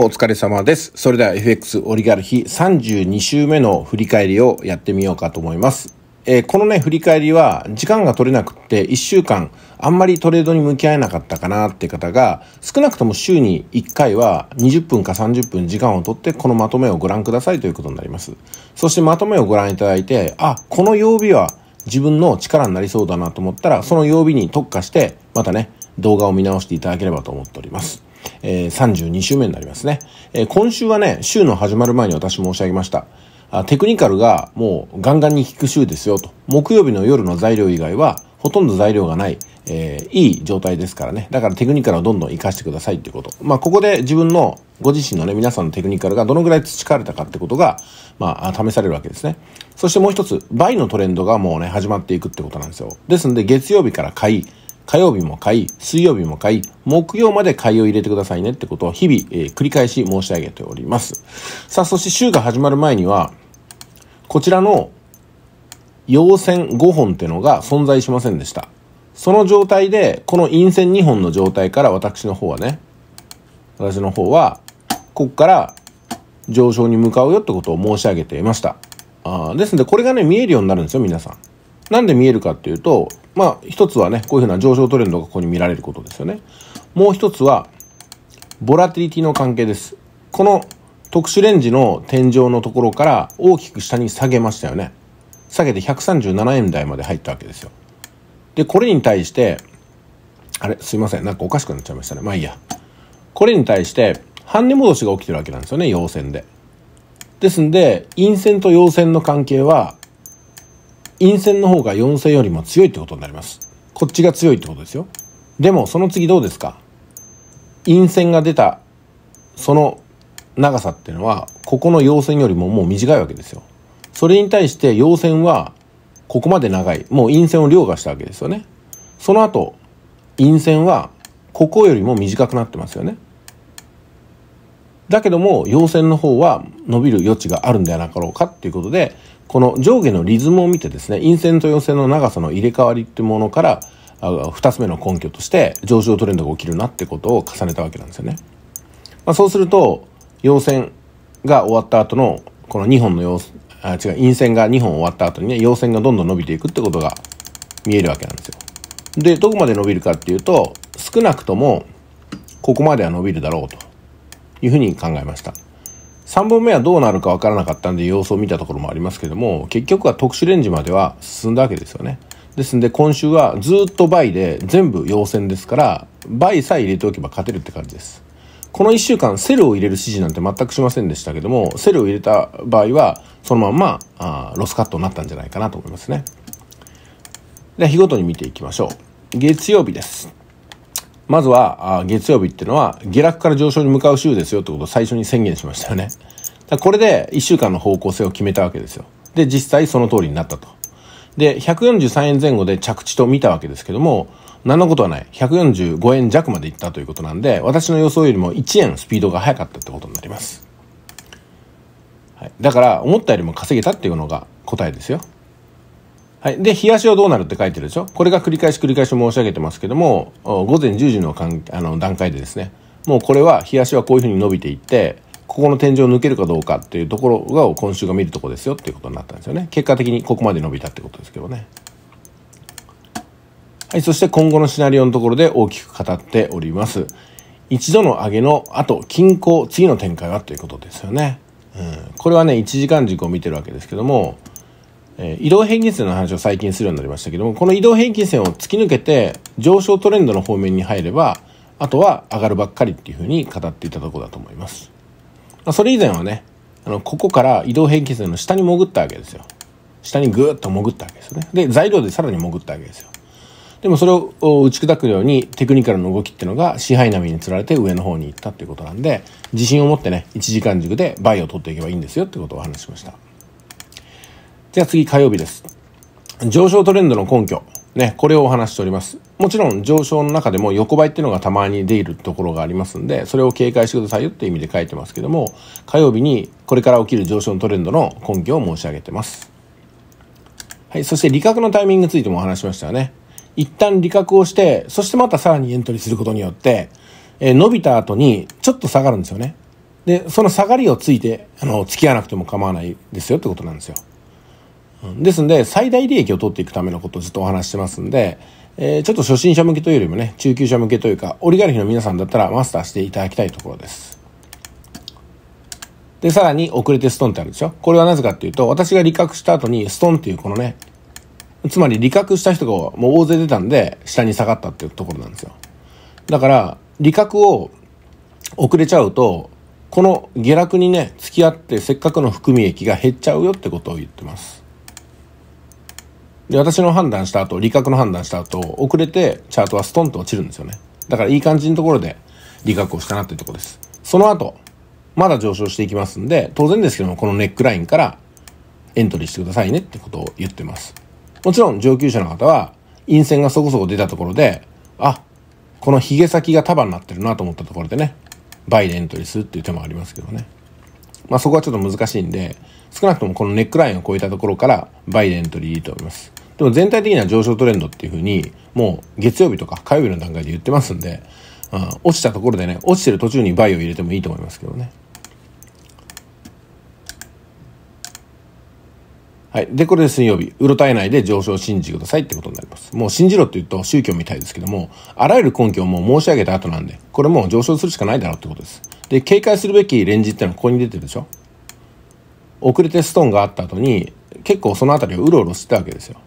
お疲れ様です。それでは FX オリガルヒ32週目の振り返りをやってみようかと思います。えー、このね、振り返りは時間が取れなくって1週間あんまりトレードに向き合えなかったかなって方が少なくとも週に1回は20分か30分時間を取ってこのまとめをご覧くださいということになります。そしてまとめをご覧いただいて、あ、この曜日は自分の力になりそうだなと思ったらその曜日に特化してまたね、動画を見直していただければと思っております。えー、32週目になりますね。えー、今週はね、週の始まる前に私申し上げました。あテクニカルがもうガンガンに効く週ですよと。木曜日の夜の材料以外はほとんど材料がない、えー、いい状態ですからね。だからテクニカルをどんどん活かしてくださいっていうこと。まあ、ここで自分のご自身のね、皆さんのテクニカルがどのぐらい培われたかってことが、まあ、試されるわけですね。そしてもう一つ、倍のトレンドがもうね、始まっていくってことなんですよ。ですんで、月曜日から買い、火曜日も買い、水曜日も買い、木曜まで買いを入れてくださいねってことを日々、えー、繰り返し申し上げております。さあ、そして週が始まる前には、こちらの陽線5本ってのが存在しませんでした。その状態で、この陰線2本の状態から私の方はね、私の方は、こっから上昇に向かうよってことを申し上げていました。あですので、これがね、見えるようになるんですよ、皆さん。なんで見えるかっていうと、まあ、一つはね、こういうふうな上昇トレンドがここに見られることですよね。もう一つは、ボラティリティの関係です。この特殊レンジの天井のところから大きく下に下げましたよね。下げて137円台まで入ったわけですよ。で、これに対して、あれ、すいません。なんかおかしくなっちゃいましたね。まあいいや。これに対して、半値戻しが起きてるわけなんですよね、陽線で。ですんで、陰線と陽線の関係は、陰線の方が陽線よりも強いってことになります。こっちが強いってことですよ。でもその次どうですか陰線が出たその長さっていうのはここの陽線よりももう短いわけですよ。それに対して陽線はここまで長い。もう陰線を凌駕したわけですよね。その後陰線はここよりも短くなってますよね。だけども陽線の方は伸びる余地があるんではなかろうかっていうことでこの上下のリズムを見てですね、陰線と陽線の長さの入れ替わりってものから、2つ目の根拠として上昇トレンドが起きるなってことを重ねたわけなんですよね。まあ、そうすると、陽線が終わった後の、この2本の陽、あ、違う、陰線が2本終わった後にね、陽線がどんどん伸びていくってことが見えるわけなんですよ。で、どこまで伸びるかっていうと、少なくとも、ここまでは伸びるだろうというふうに考えました。3本目はどうなるか分からなかったんで様子を見たところもありますけども結局は特殊レンジまでは進んだわけですよねですんで今週はずっと倍で全部陽線ですから倍さえ入れておけば勝てるって感じですこの1週間セルを入れる指示なんて全くしませんでしたけどもセルを入れた場合はそのまんまあロスカットになったんじゃないかなと思いますねでは日ごとに見ていきましょう月曜日ですまずは、月曜日っていうのは、下落から上昇に向かう週ですよってことを最初に宣言しましたよね。これで1週間の方向性を決めたわけですよ。で、実際その通りになったと。で、143円前後で着地と見たわけですけども、何のことはない。145円弱までいったということなんで、私の予想よりも1円スピードが速かったってことになります。はい、だから、思ったよりも稼げたっていうのが答えですよ。はい。で、冷やしはどうなるって書いてるでしょこれが繰り返し繰り返し申し上げてますけども、午前10時のかんあの段階でですね、もうこれは、冷やしはこういうふうに伸びていって、ここの天井を抜けるかどうかっていうところが今週が見るとこですよっていうことになったんですよね。結果的にここまで伸びたってことですけどね。はい。そして今後のシナリオのところで大きく語っております。一度の上げの後、均衡、次の展開はということですよね。うん。これはね、1時間軸を見てるわけですけども、え移動平均線の話を最近するようになりましたけども、この移動平均線を突き抜けて上昇トレンドの方面に入れば、あとは上がるばっかりっていうふうに語っていたところだと思います。まそれ以前はね、あの、ここから移動平均線の下に潜ったわけですよ。下にぐーっと潜ったわけですよね。で、材料でさらに潜ったわけですよ。でもそれを打ち砕くようにテクニカルの動きっていうのが支配波につられて上の方に行ったっていうことなんで、自信を持ってね、1時間軸で倍を取っていけばいいんですよってことをお話しました。じゃあ次火曜日です。上昇トレンドの根拠。ね、これをお話しております。もちろん上昇の中でも横ばいっていうのがたまに出るところがありますんで、それを警戒してくださいよっていう意味で書いてますけども、火曜日にこれから起きる上昇トレンドの根拠を申し上げてます。はい、そして利確のタイミングについてもお話しましたよね。一旦利確をして、そしてまたさらにエントリーすることによって、えー、伸びた後にちょっと下がるんですよね。で、その下がりをついて、あの、付き合わなくても構わないですよってことなんですよ。ですんで、最大利益を取っていくためのことをずっとお話してますんで、えー、ちょっと初心者向けというよりもね、中級者向けというか、オリガルヒの皆さんだったらマスターしていただきたいところです。で、さらに遅れてストンってあるでしょこれはなぜかっていうと、私が理覚した後にストンっていうこのね、つまり理覚した人がもう大勢出たんで、下に下がったっていうところなんですよ。だから、理覚を遅れちゃうと、この下落にね、付き合ってせっかくの含み益が減っちゃうよってことを言ってます。で、私の判断した後、理覚の判断した後、遅れてチャートはストンと落ちるんですよね。だからいい感じのところで理覚をしたなっていうところです。その後、まだ上昇していきますんで、当然ですけども、このネックラインからエントリーしてくださいねってことを言ってます。もちろん上級者の方は、陰線がそこそこ出たところで、あ、この髭先が束になってるなと思ったところでね、倍でエントリーするっていう手もありますけどね。まあそこはちょっと難しいんで、少なくともこのネックラインを超えたところから倍でエントリーいいと思います。でも全体的には上昇トレンドっていうふうに、もう月曜日とか火曜日の段階で言ってますんで、うん、落ちたところでね、落ちてる途中にバイを入れてもいいと思いますけどね。はい。で、これで水曜日、うろたえないで上昇を信じてくださいってことになります。もう信じろって言うと宗教みたいですけども、あらゆる根拠をもう申し上げた後なんで、これもう上昇するしかないだろうってことです。で、警戒するべきレンジってのはここに出てるでしょ遅れてストーンがあった後に、結構その辺りをうろうろしてたわけですよ。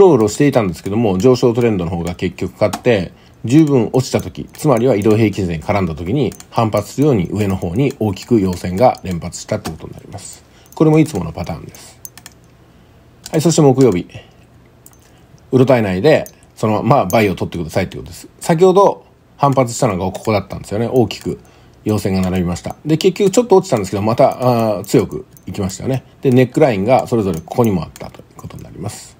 ろうろしていたんですけども、上昇トレンドの方が結局買って、十分落ちた時、つまりは移動平均線に絡んだ時に反発するように上の方に大きく陽線が連発したってことになります。これもいつものパターンです。はい、そして木曜日。うろたえないで、そのままバイを取ってくださいってことです。先ほど反発したのがここだったんですよね。大きく陽線が並びました。で、結局ちょっと落ちたんですけど、また強くいきましたよね。で、ネックラインがそれぞれここにもあったということになります。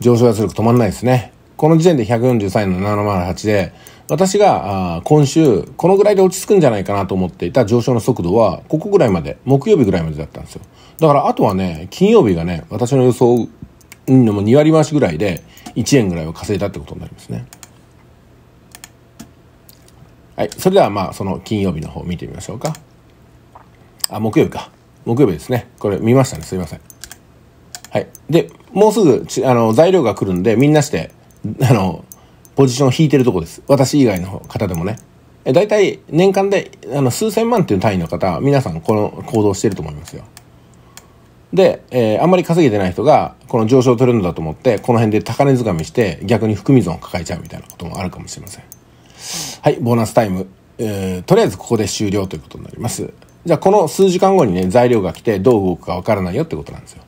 上昇圧力止まんないですね。この時点で143円の708で、私が今週このぐらいで落ち着くんじゃないかなと思っていた上昇の速度はここぐらいまで、木曜日ぐらいまでだったんですよ。だからあとはね、金曜日がね、私の予想のも2割増しぐらいで1円ぐらいは稼いだってことになりますね。はい。それではまあその金曜日の方見てみましょうか。あ、木曜日か。木曜日ですね。これ見ましたね。すいません。はい。で、もうすぐあの、材料が来るんで、みんなして、あの、ポジションを引いてるとこです。私以外の方でもね。え、大体、年間で、あの、数千万っていう単位の方、皆さん、この行動してると思いますよ。で、えー、あんまり稼げてない人が、この上昇トレンドだと思って、この辺で高値掴みして、逆に含み損を抱えちゃうみたいなこともあるかもしれません。はい、ボーナスタイム。えー、とりあえずここで終了ということになります。じゃあ、この数時間後にね、材料が来て、どう動くかわからないよってことなんですよ。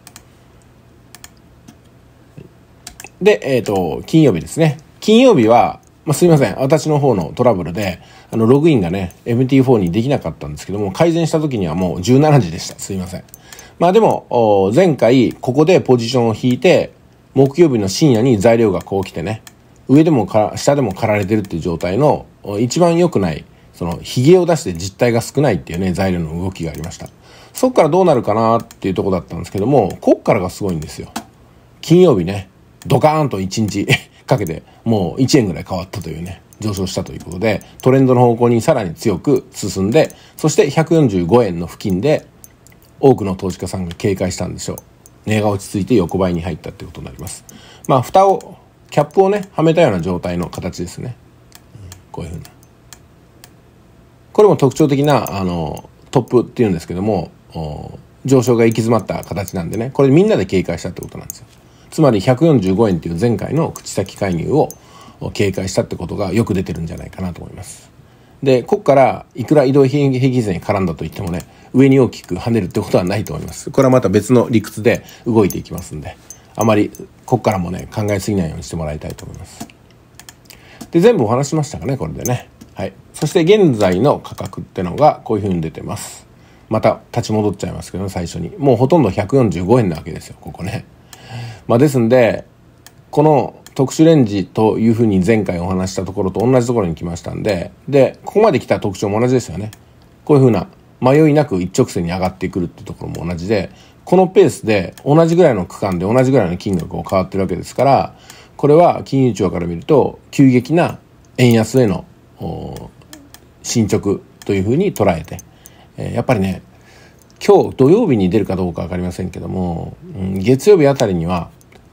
で、えっ、ー、と、金曜日ですね。金曜日は、まあ、すいません。私の方のトラブルで、あの、ログインがね、MT4 にできなかったんですけども、改善した時にはもう17時でした。すいません。まあでも、前回、ここでポジションを引いて、木曜日の深夜に材料がこう来てね、上でもか、下でも刈られてるっていう状態の、一番良くない、その、髭を出して実体が少ないっていうね、材料の動きがありました。そっからどうなるかなっていうとこだったんですけども、こっからがすごいんですよ。金曜日ね、ドカーンと1日 かけて、もう1円ぐらい変わったというね、上昇したということで、トレンドの方向にさらに強く進んで、そして145円の付近で、多くの投資家さんが警戒したんでしょう。値が落ち着いて横ばいに入ったってことになります。まあ、蓋を、キャップをね、はめたような状態の形ですね。こういうふうな。これも特徴的な、あの、トップっていうんですけども、上昇が行き詰まった形なんでね、これみんなで警戒したってことなんですよ。つまり145円という前回の口先介入を警戒したってことがよく出てるんじゃないかなと思います。で、ここからいくら移動平均線に絡んだと言ってもね、上に大きく跳ねるってことはないと思います。これはまた別の理屈で動いていきますんで、あまりここからもね、考えすぎないようにしてもらいたいと思います。で、全部お話しましたかね、これでね。はい。そして現在の価格ってのがこういうふうに出てます。また立ち戻っちゃいますけど、ね、最初に。もうほとんど145円なわけですよ、ここね。まあ、ですんで、この特殊レンジというふうに前回お話したところと同じところに来ましたんで、で、ここまで来た特徴も同じですよね。こういうふうな迷いなく一直線に上がってくるっていうところも同じで、このペースで同じぐらいの区間で同じぐらいの金額を変わってるわけですから、これは金融庁から見ると急激な円安への進捗というふうに捉えて、えー、やっぱりね、今日土曜日に出るかどうか分かりませんけども、うん、月曜日あたりには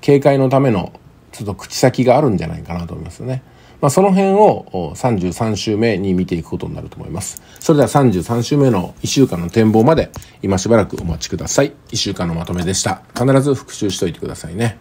警戒のためのちょっと口先があるんじゃないかなと思いますね。まあ、その辺を33週目に見ていくことになると思います。それでは33週目の1週間の展望まで今しばらくお待ちください。1週間のまとめでした。必ず復習しておいてくださいね。